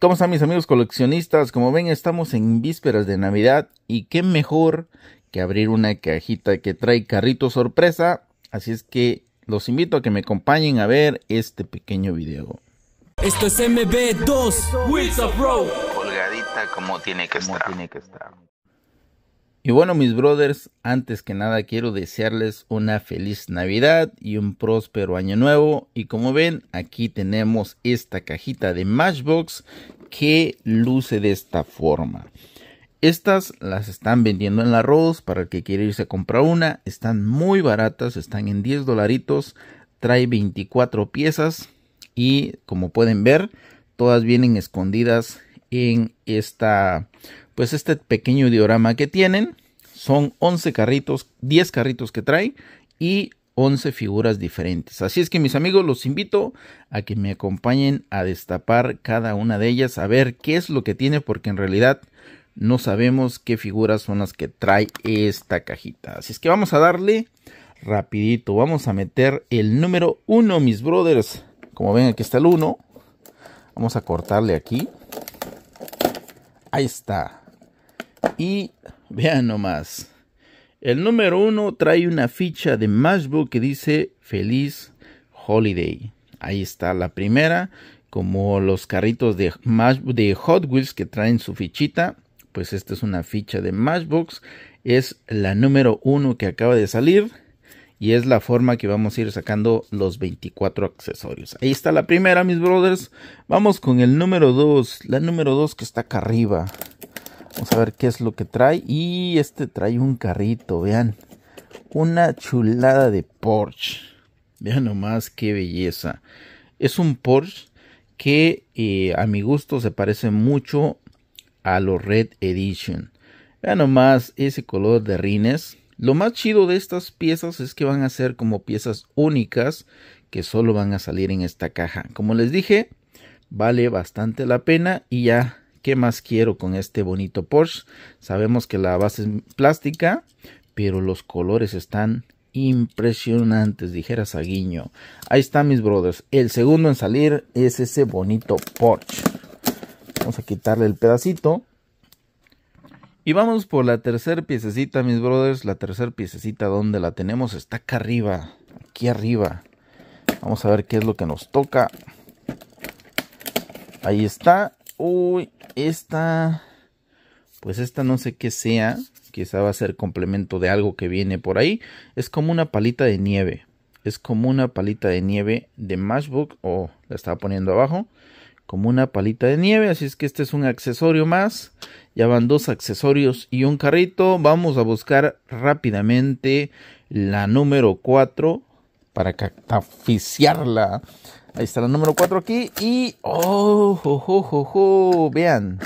¿Cómo están mis amigos coleccionistas? Como ven, estamos en vísperas de Navidad y qué mejor que abrir una cajita que trae carrito sorpresa. Así es que los invito a que me acompañen a ver este pequeño video. Esto es MB2 Wheels of Colgadita como tiene que, Tiene que estar. Y bueno, mis brothers, antes que nada quiero desearles una feliz Navidad y un próspero año nuevo. Y como ven, aquí tenemos esta cajita de Matchbox que luce de esta forma. Estas las están vendiendo en la Rose para el que quiere irse a comprar una. Están muy baratas, están en 10 dolaritos. Trae 24 piezas y como pueden ver, todas vienen escondidas en esta pues este pequeño diorama que tienen son 11 carritos, 10 carritos que trae y 11 figuras diferentes. Así es que mis amigos, los invito a que me acompañen a destapar cada una de ellas, a ver qué es lo que tiene, porque en realidad no sabemos qué figuras son las que trae esta cajita. Así es que vamos a darle rapidito, vamos a meter el número 1, mis brothers. Como ven, aquí está el 1. Vamos a cortarle aquí. Ahí está. Y vean nomás. El número uno trae una ficha de Matchbook que dice Feliz Holiday. Ahí está la primera, como los carritos de, Hot Wheels que traen su fichita. Pues esta es una ficha de Matchbox. Es la número uno que acaba de salir. Y es la forma que vamos a ir sacando los 24 accesorios. Ahí está la primera, mis brothers. Vamos con el número 2. La número 2 que está acá arriba. Vamos a ver qué es lo que trae. Y este trae un carrito, vean. Una chulada de Porsche. Vean nomás qué belleza. Es un Porsche que eh, a mi gusto se parece mucho a los Red Edition. Vean nomás ese color de rines. Lo más chido de estas piezas es que van a ser como piezas únicas que solo van a salir en esta caja. Como les dije, vale bastante la pena y ya ¿Qué más quiero con este bonito Porsche? Sabemos que la base es plástica, pero los colores están impresionantes, dijera Saguiño. Ahí está, mis brothers. El segundo en salir es ese bonito Porsche. Vamos a quitarle el pedacito. Y vamos por la tercera piececita, mis brothers. La tercera piececita donde la tenemos está acá arriba. Aquí arriba. Vamos a ver qué es lo que nos toca. Ahí está. Uy, esta, pues esta no sé qué sea, quizá va a ser complemento de algo que viene por ahí, es como una palita de nieve, es como una palita de nieve de Mashbook o la estaba poniendo abajo, como una palita de nieve, así es que este es un accesorio más, ya van dos accesorios y un carrito, vamos a buscar rápidamente la número 4, para cactaficiarla... Ahí está la número 4 aquí. Y. ¡Oh! ojo ojo Vean.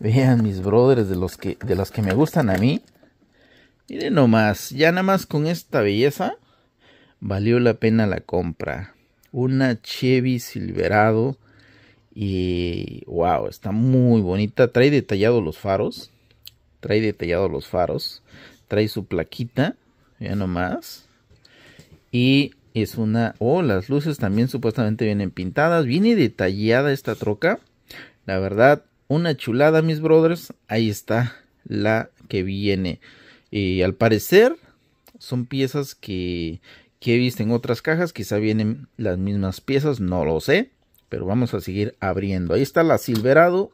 Vean, mis brothers, de los que, de que me gustan a mí. Miren nomás. Ya nada más con esta belleza. Valió la pena la compra. Una Chevy Silverado. Y. ¡Wow! Está muy bonita. Trae detallado los faros. Trae detallado los faros. Trae su plaquita. Ya nomás. Y es una... Oh, las luces también supuestamente vienen pintadas. Viene detallada esta troca. La verdad, una chulada, mis brothers. Ahí está la que viene. Y al parecer son piezas que, que he visto en otras cajas. Quizá vienen las mismas piezas, no lo sé. Pero vamos a seguir abriendo. Ahí está la Silverado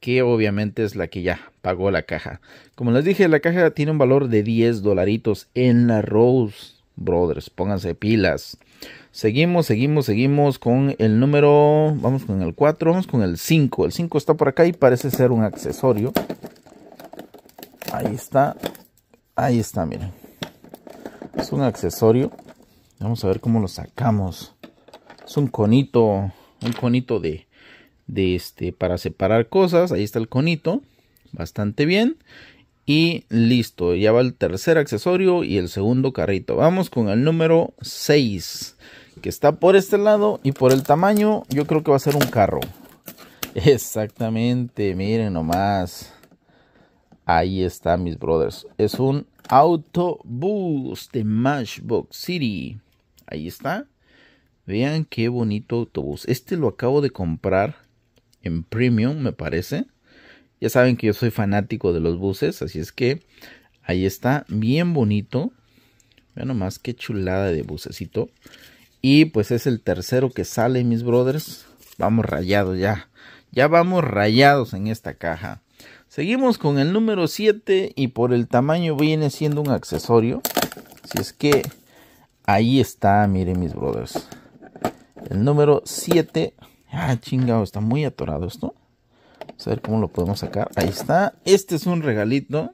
que obviamente es la que ya pagó la caja. Como les dije, la caja tiene un valor de 10 dolaritos en la Rose brothers, pónganse pilas. Seguimos, seguimos, seguimos con el número, vamos con el 4, vamos con el 5. El 5 está por acá y parece ser un accesorio. Ahí está, ahí está, miren. Es un accesorio. Vamos a ver cómo lo sacamos. Es un conito, un conito de, de este, para separar cosas. Ahí está el conito, bastante bien. Y listo, ya va el tercer accesorio y el segundo carrito. Vamos con el número 6, que está por este lado y por el tamaño yo creo que va a ser un carro. Exactamente, miren nomás. Ahí está, mis brothers. Es un autobús de Matchbox City. Ahí está. Vean qué bonito autobús. Este lo acabo de comprar en premium, me parece. Ya saben que yo soy fanático de los buses, así es que ahí está, bien bonito. Vean nomás qué chulada de bucecito. Y pues es el tercero que sale, mis brothers. Vamos rayados ya. Ya vamos rayados en esta caja. Seguimos con el número 7 y por el tamaño viene siendo un accesorio. Si es que ahí está, miren mis brothers. El número 7. Ah, chingado, está muy atorado esto. Vamos a ver cómo lo podemos sacar. Ahí está. Este es un regalito.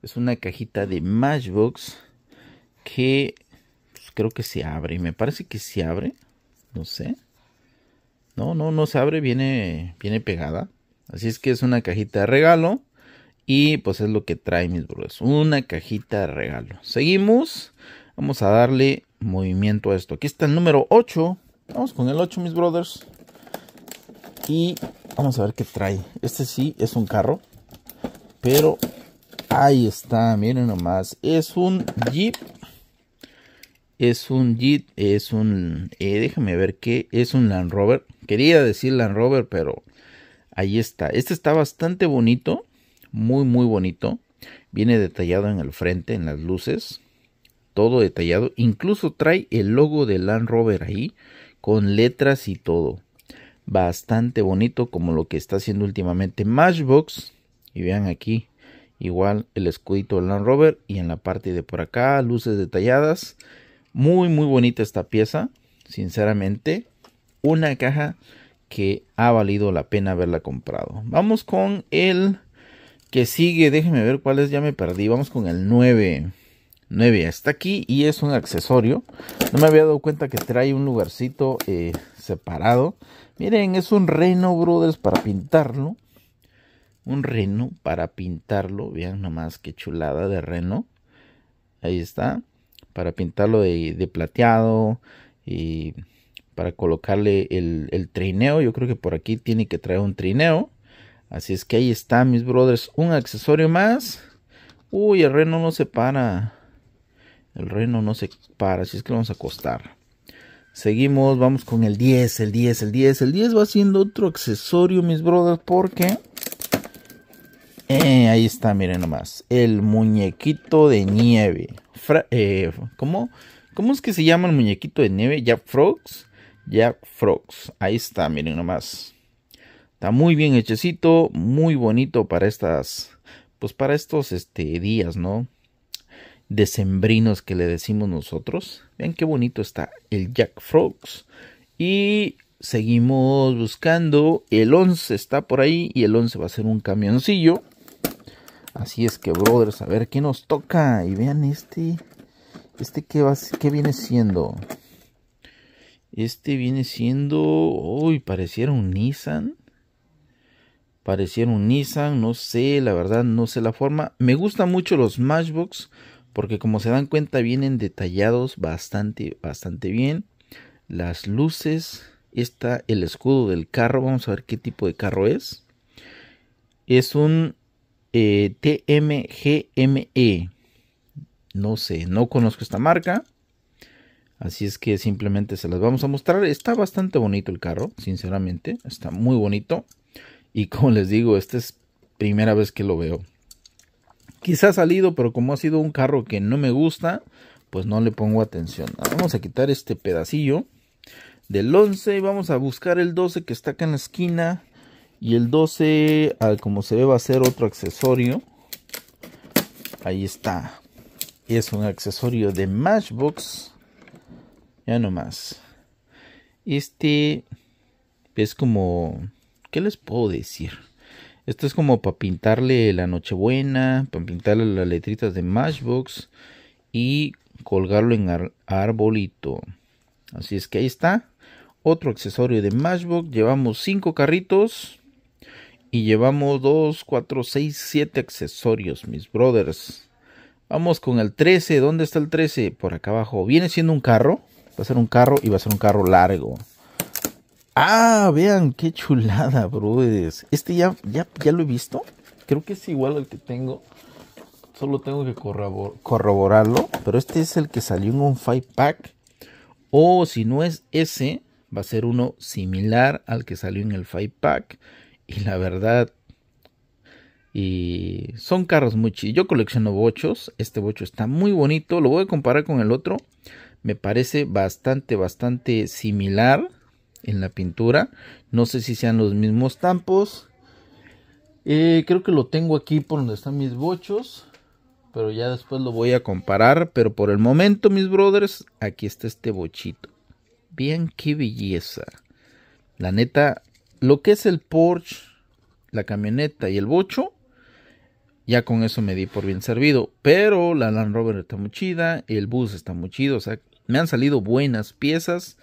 Es una cajita de Matchbox que pues, creo que se abre. Me parece que se abre. No sé. No, no, no se abre. Viene, viene pegada. Así es que es una cajita de regalo. Y pues es lo que trae mis brothers. Una cajita de regalo. Seguimos. Vamos a darle movimiento a esto. Aquí está el número 8. Vamos con el 8, mis brothers. Y vamos a ver qué trae. Este sí es un carro. Pero ahí está, miren nomás. Es un Jeep. Es un Jeep, es un... Eh, déjame ver qué. Es un Land Rover. Quería decir Land Rover, pero ahí está. Este está bastante bonito. Muy, muy bonito. Viene detallado en el frente, en las luces. Todo detallado. Incluso trae el logo de Land Rover ahí. Con letras y todo bastante bonito como lo que está haciendo últimamente Matchbox. Y vean aquí, igual el escudito del Land Rover y en la parte de por acá luces detalladas. Muy muy bonita esta pieza, sinceramente. Una caja que ha valido la pena haberla comprado. Vamos con el que sigue, déjenme ver cuál es, ya me perdí. Vamos con el 9. 9 está aquí y es un accesorio no me había dado cuenta que trae un lugarcito eh, separado miren es un reno brothers para pintarlo un reno para pintarlo vean nomás qué chulada de reno ahí está para pintarlo de, plateado y para colocarle el, el trineo yo creo que por aquí tiene que traer un trineo así es que ahí está mis brothers un accesorio más uy el reno no se para el reino no se para, así es que vamos a acostar. Seguimos, vamos con el 10, el 10, el 10. El 10 va siendo otro accesorio, mis brothers, porque... Eh, ahí está, miren nomás. El muñequito de nieve. Eh, ¿Cómo? es que se llama el muñequito de nieve? Jack Frogs. Jack Frogs. Ahí está, miren nomás. Está muy bien hechecito, muy bonito para estas, pues para estos este, días, ¿no? decembrinos que le decimos nosotros. Vean qué bonito está el Jack Frogs. Y seguimos buscando. El 11 está por ahí y el 11 va a ser un camioncillo. Así es que, brothers, a ver qué nos toca. Y vean este. Este que va, qué viene siendo. Este viene siendo... Uy, pareciera un Nissan. Pareciera un Nissan, no sé, la verdad no sé la forma. Me gustan mucho los Matchbox porque como se dan cuenta vienen detallados bastante, bastante bien. Las luces, está el escudo del carro, vamos a ver qué tipo de carro es. Es un eh, TMGME, no sé, no conozco esta marca. Así es que simplemente se las vamos a mostrar. Está bastante bonito el carro, sinceramente. Está muy bonito. Y como les digo, esta es primera vez que lo veo. Quizá ha salido, pero como ha sido un carro que no me gusta, pues no le pongo atención. Ah, vamos a quitar este pedacillo del 11 y vamos a buscar el 12 que está acá en la esquina. Y el 12, como se ve, va a ser otro accesorio. Ahí está. Es un accesorio de Matchbox. Ya nomás. Este es como... ¿Qué les puedo decir? Esto es como para pintarle la Nochebuena, para pintarle las letritas de Matchbox y colgarlo en arbolito. Así es que ahí está. Otro accesorio de Matchbox. Llevamos cinco carritos. Y llevamos dos, 4, seis, siete accesorios, mis brothers. Vamos con el 13. ¿Dónde está el 13? Por acá abajo. Viene siendo un carro. Va a ser un carro y va a ser un carro largo. Ah, vean qué chulada, brudes Este ya, ya, ya lo he visto. Creo que es igual al que tengo. Solo tengo que corroborarlo. Pero este es el que salió en un 5 pack. O si no es ese, va a ser uno similar al que salió en el 5 pack. Y la verdad, y son carros muy chidos. Yo colecciono bochos. Este bocho está muy bonito. Lo voy a comparar con el otro. Me parece bastante, bastante similar en la pintura. No sé si sean los mismos tampos. Eh, creo que lo tengo aquí por donde están mis bochos. Pero ya después lo voy a comparar. Pero por el momento, mis brothers, aquí está este bochito. Bien, qué belleza. La neta, lo que es el Porsche, la camioneta y el bocho, ya con eso me di por bien servido. Pero la Land Rover está muy chida, el bus está muy chido. O sea, me han salido buenas piezas.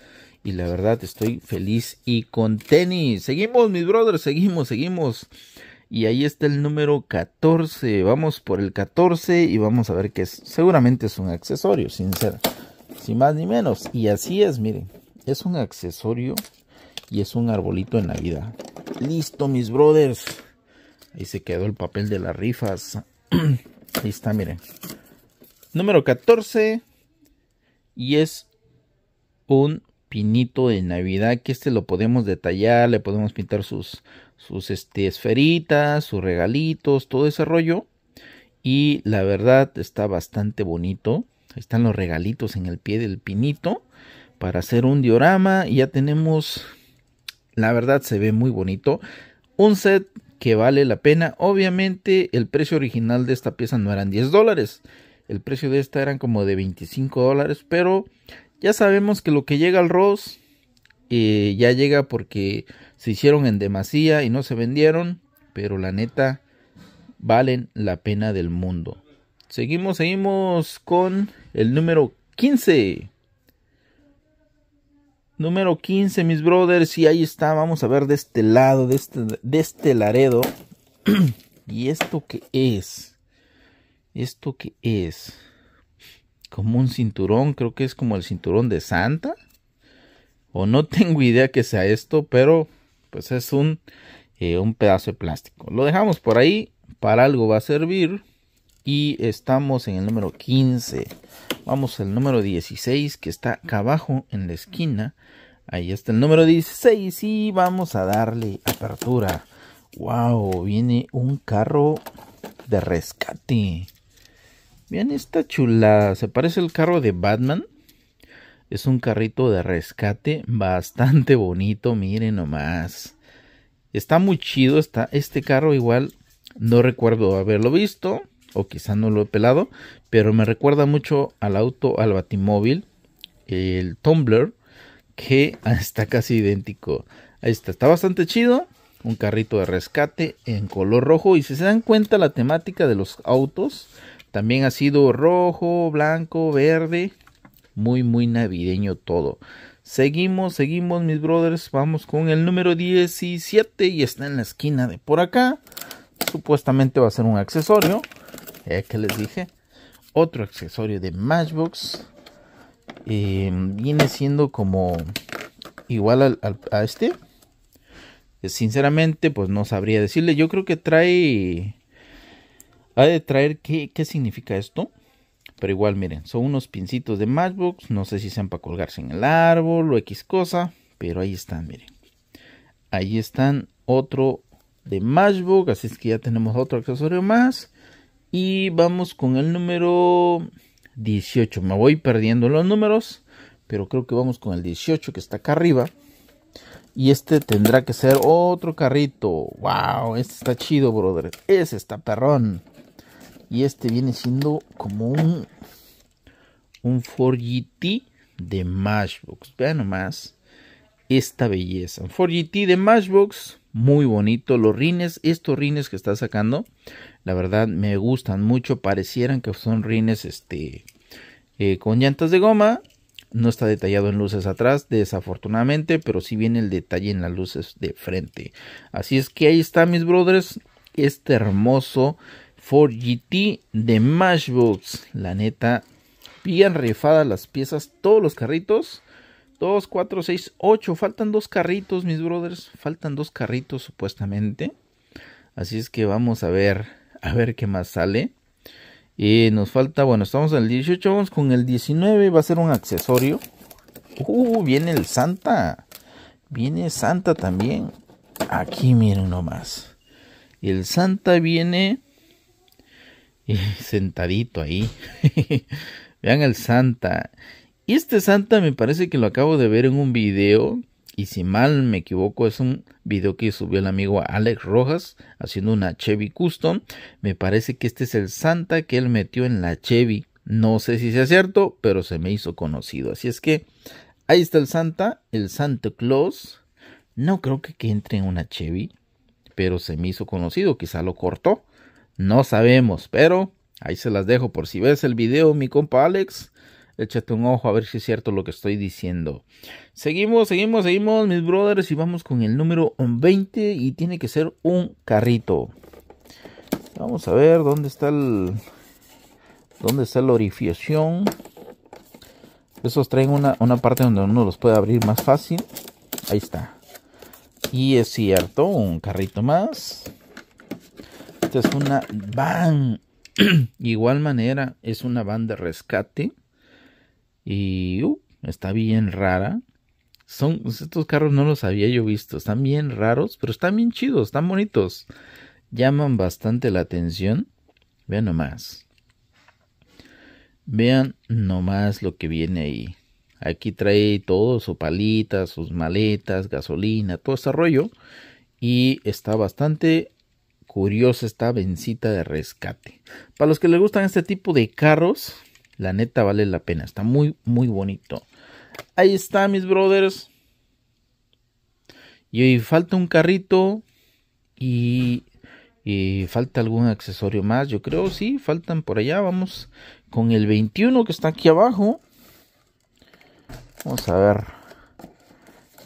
Y la verdad estoy feliz y con tenis. Seguimos, mis brothers, seguimos, seguimos. Y ahí está el número 14. Vamos por el 14 y vamos a ver qué es. Seguramente es un accesorio, sin ser... Sin más ni menos. Y así es, miren. Es un accesorio y es un arbolito en la vida. Listo, mis brothers. Ahí se quedó el papel de las rifas. Ahí está, miren. Número 14. Y es un pinito de Navidad, que este lo podemos detallar, le podemos pintar sus, sus este, esferitas, sus regalitos, todo ese rollo. Y la verdad está bastante bonito. Ahí están los regalitos en el pie del pinito para hacer un diorama. Y ya tenemos, la verdad se ve muy bonito. Un set que vale la pena. Obviamente el precio original de esta pieza no eran 10 dólares. El precio de esta eran como de 25 dólares, pero ya sabemos que lo que llega al Ross eh, ya llega porque se hicieron en demasía y no se vendieron, pero la neta valen la pena del mundo. Seguimos, seguimos con el número 15. Número 15, mis brothers, y ahí está, vamos a ver de este lado, de este, de este laredo. ¿Y esto qué es? ¿Esto qué es? como un cinturón, creo que es como el cinturón de Santa. O no tengo idea que sea esto, pero pues es un, eh, un pedazo de plástico. Lo dejamos por ahí, para algo va a servir. Y estamos en el número 15. Vamos al número 16 que está acá abajo en la esquina. Ahí está el número 16 y vamos a darle apertura. ¡Wow! Viene un carro de rescate. Vean esta chulada. Se parece al carro de Batman. Es un carrito de rescate bastante bonito. Miren nomás. Está muy chido. Está este carro igual. No recuerdo haberlo visto. O quizá no lo he pelado. Pero me recuerda mucho al auto, al batimóvil. El Tumblr. Que está casi idéntico. Ahí está. Está bastante chido un carrito de rescate en color rojo y si se dan cuenta la temática de los autos también ha sido rojo, blanco, verde. Muy, muy navideño todo. Seguimos, seguimos, mis brothers. Vamos con el número 17 y está en la esquina de por acá. Supuestamente va a ser un accesorio. Ya eh, que les dije. Otro accesorio de Matchbox. Eh, viene siendo como igual a este. Eh, sinceramente, pues no sabría decirle. Yo creo que trae ha de traer qué, qué significa esto. Pero igual, miren, son unos pincitos de matchbox. No sé si sean para colgarse en el árbol o X cosa. Pero ahí están, miren. Ahí están otro de matchbox. Así es que ya tenemos otro accesorio más. Y vamos con el número 18. Me voy perdiendo los números. Pero creo que vamos con el 18 que está acá arriba. Y este tendrá que ser otro carrito. ¡Wow! Este está chido, brother. Ese está perrón. Y este viene siendo como un, un 4GT de Matchbox. Vean nomás esta belleza. Un 4GT de Matchbox, muy bonito. Los rines, estos rines que está sacando, la verdad me gustan mucho. Parecieran que son rines este, eh, con llantas de goma. No está detallado en luces atrás, desafortunadamente, pero sí viene el detalle en las luces de frente. Así es que ahí está, mis brothers, este hermoso 4GT de Mashbox. La neta, bien refadas las piezas, todos los carritos. 2, 4, 6, 8. Faltan dos carritos, mis brothers. Faltan dos carritos, supuestamente. Así es que vamos a ver, a ver qué más sale. Y nos falta, bueno, estamos en el 18, vamos con el 19. Va a ser un accesorio. Uh, viene el Santa. Viene Santa también. Aquí miren nomás. El Santa viene sentadito ahí. Vean el Santa. Y este Santa me parece que lo acabo de ver en un video. Y si mal me equivoco, es un video que subió el amigo Alex Rojas haciendo una Chevy Custom. Me parece que este es el Santa que él metió en la Chevy. No sé si sea cierto, pero se me hizo conocido. Así es que ahí está el Santa, el Santa Claus. No creo que, que entre en una Chevy, pero se me hizo conocido. Quizá lo cortó no sabemos, pero ahí se las dejo. Por si ves el video, mi compa Alex, échate un ojo a ver si es cierto lo que estoy diciendo. Seguimos, seguimos, seguimos, mis brothers, y vamos con el número 20 y tiene que ser un carrito. Vamos a ver dónde está el... ¿Dónde está la orifiación? Esos traen una, una parte donde uno los puede abrir más fácil. Ahí está. Y es cierto, un carrito más es una van. Igual manera, es una van de rescate. Y uh, está bien rara. Son, estos carros no los había yo visto. Están bien raros, pero están bien chidos, están bonitos. Llaman bastante la atención. Vean nomás. Vean nomás lo que viene ahí. Aquí trae todo, su palita, sus maletas, gasolina, todo ese rollo. Y está bastante curiosa esta vencita de rescate. Para los que les gustan este tipo de carros, la neta vale la pena. Está muy, muy bonito. Ahí está, mis brothers. Y falta un carrito. Y, falta algún accesorio más. Yo creo, sí, faltan por allá. Vamos con el 21 que está aquí abajo. Vamos a ver.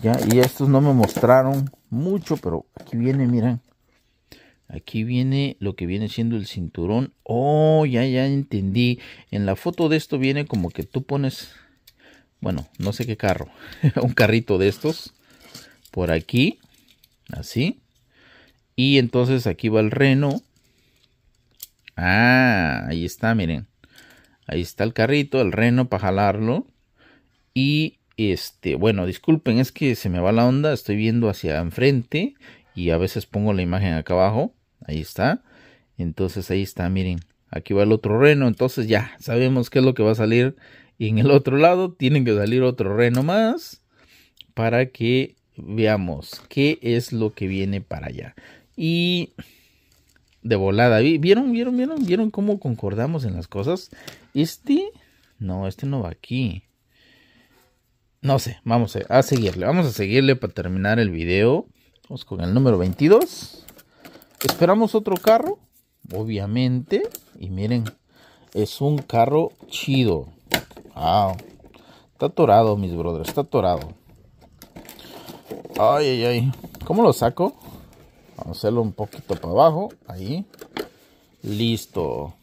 Ya, y estos no me mostraron mucho, pero aquí viene, miren. Aquí viene lo que viene siendo el cinturón. Oh, ya, ya entendí. En la foto de esto viene como que tú pones, bueno, no sé qué carro, un carrito de estos. Por aquí, así. Y entonces aquí va el reno. Ah, ahí está, miren. Ahí está el carrito, el reno para jalarlo. Y este, bueno, disculpen, es que se me va la onda. Estoy viendo hacia enfrente y a veces pongo la imagen acá abajo Ahí está. Entonces ahí está, miren. Aquí va el otro reno. Entonces ya sabemos qué es lo que va a salir. Y en el otro lado tienen que salir otro reno más. Para que veamos qué es lo que viene para allá. Y de volada. ¿Vieron, vieron, vieron? ¿Vieron cómo concordamos en las cosas? Este... No, este no va aquí. No sé, vamos a, seguirle. Vamos a seguirle para terminar el video. Vamos con el número 22. Esperamos otro carro, obviamente. Y miren, es un carro chido. Wow. Ah, está atorado, mis brothers, está atorado. Ay, ay, ay. ¿Cómo lo saco? Vamos a hacerlo un poquito para abajo. Ahí. Listo.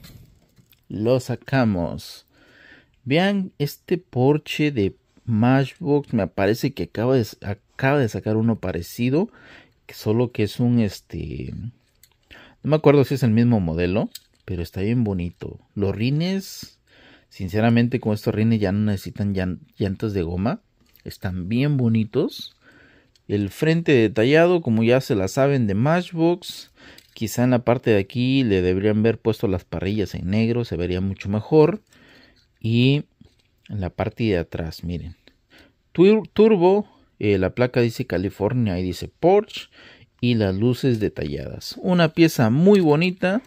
Lo sacamos. Vean este Porsche de Matchbox. Me parece que acaba de, acaba de sacar uno parecido. Solo que es un este. No me acuerdo si es el mismo modelo, pero está bien bonito. Los rines, sinceramente, con estos rines ya no necesitan llantas de goma. Están bien bonitos. El frente detallado, como ya se la saben, de Matchbox. Quizá en la parte de aquí le deberían haber puesto las parrillas en negro, se vería mucho mejor. Y en la parte de atrás, miren. Turbo, eh, la placa dice California y dice Porsche y las luces detalladas. Una pieza muy bonita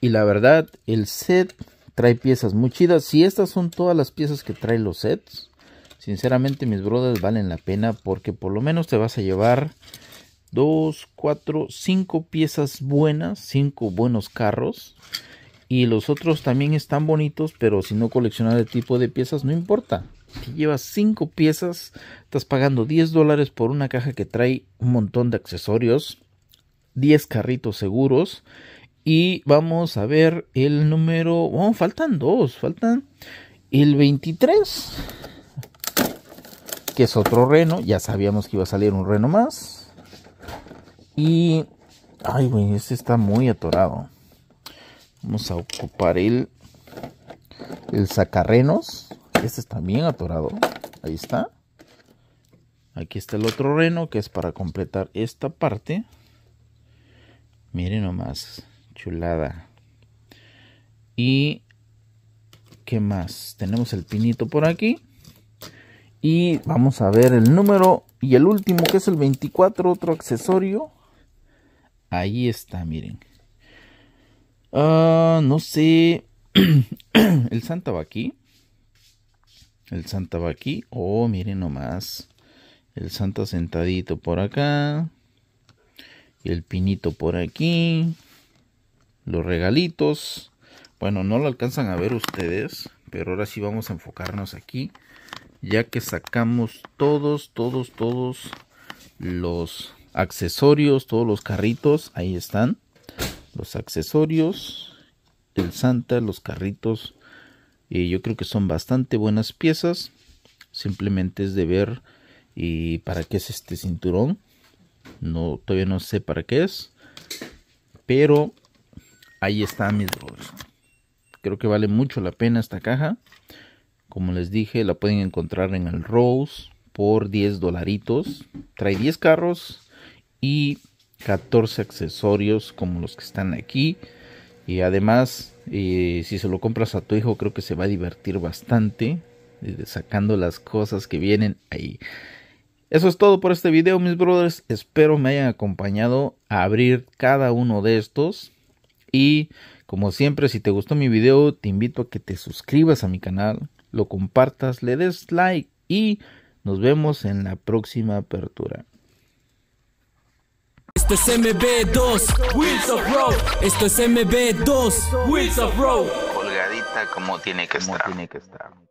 y la verdad el set trae piezas muy chidas. Si estas son todas las piezas que trae los sets, sinceramente mis brothers valen la pena porque por lo menos te vas a llevar 2, cuatro, cinco piezas buenas, cinco buenos carros. Y los otros también están bonitos, pero si no coleccionas el tipo de piezas no importa. Llevas lleva cinco piezas, estás pagando 10 dólares por una caja que trae un montón de accesorios, 10 carritos seguros. Y vamos a ver el número. Oh, faltan dos. Faltan el 23. Que es otro reno. Ya sabíamos que iba a salir un reno más. Y. Ay, güey, este está muy atorado. Vamos a ocupar el. El sacarrenos. Este está bien atorado. Ahí está. Aquí está el otro reno que es para completar esta parte. Miren nomás, chulada. Y qué más. Tenemos el pinito por aquí. Y vamos a ver el número y el último que es el 24, otro accesorio. Ahí está, miren. Ah, no sé. el Santa va aquí. El Santa va aquí. Oh, miren nomás. El Santa sentadito por acá. Y El pinito por aquí. Los regalitos. Bueno, no lo alcanzan a ver ustedes. Pero ahora sí vamos a enfocarnos aquí. Ya que sacamos todos, todos, todos los accesorios, todos los carritos. Ahí están. Los accesorios. El Santa, los carritos y yo creo que son bastante buenas piezas. Simplemente es de ver y para qué es este cinturón. No, todavía no sé para qué es. Pero ahí está, mis brothers. Creo que vale mucho la pena esta caja. Como les dije, la pueden encontrar en el Rose por 10 dolaritos. Trae 10 carros y 14 accesorios como los que están aquí. Y además, si se lo compras a tu hijo, creo que se va a divertir bastante eh, sacando las cosas que vienen ahí. Eso es todo por este video, mis brothers. Espero me hayan acompañado a abrir cada uno de estos. Y como siempre, si te gustó mi video, te invito a que te suscribas a mi canal, lo compartas, le des like y nos vemos en la próxima apertura. Esto es MB2, Wheels of Road. Esto es MB2, Wheels of Road. Colgadita como tiene que como Tiene que estar.